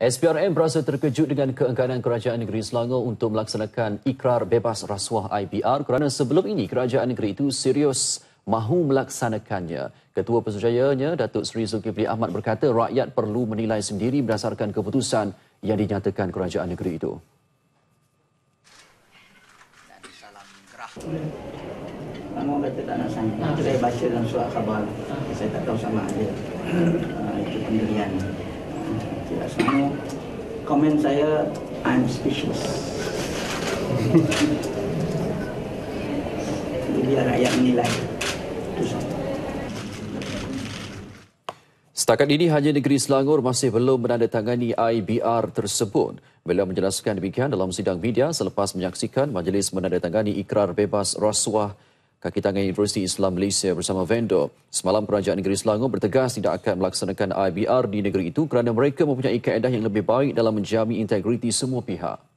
SPRM berasa terkejut dengan keengganan Kerajaan Negeri Selangor untuk melaksanakan ikrar bebas rasuah IBR kerana sebelum ini Kerajaan Negeri itu serius mahu melaksanakannya. Ketua Pesujayanya, Datuk Seri Zulkifli Ahmad berkata rakyat perlu menilai sendiri berdasarkan keputusan yang dinyatakan Kerajaan Negeri itu. Kamu kata tak nak sangka. Saya baca dalam surat khabar. Saya tak tahu sama ada. Eh, itu pendirian. Tidak komen saya I'm suspicious. Jadi biar rakyat menilai. Itu Setakat ini hanya negeri Selangor masih belum menandatangani IBR tersebut. Beliau menjelaskan demikian dalam sidang media selepas menyaksikan majlis menandatangani ikrar bebas rasuah Kaki tangan Universiti Islam Malaysia bersama vendor. Semalam Kerajaan Negeri Selangor bertegas tidak akan melaksanakan IBR di negeri itu kerana mereka mempunyai kaedah yang lebih baik dalam menjamin integriti semua pihak.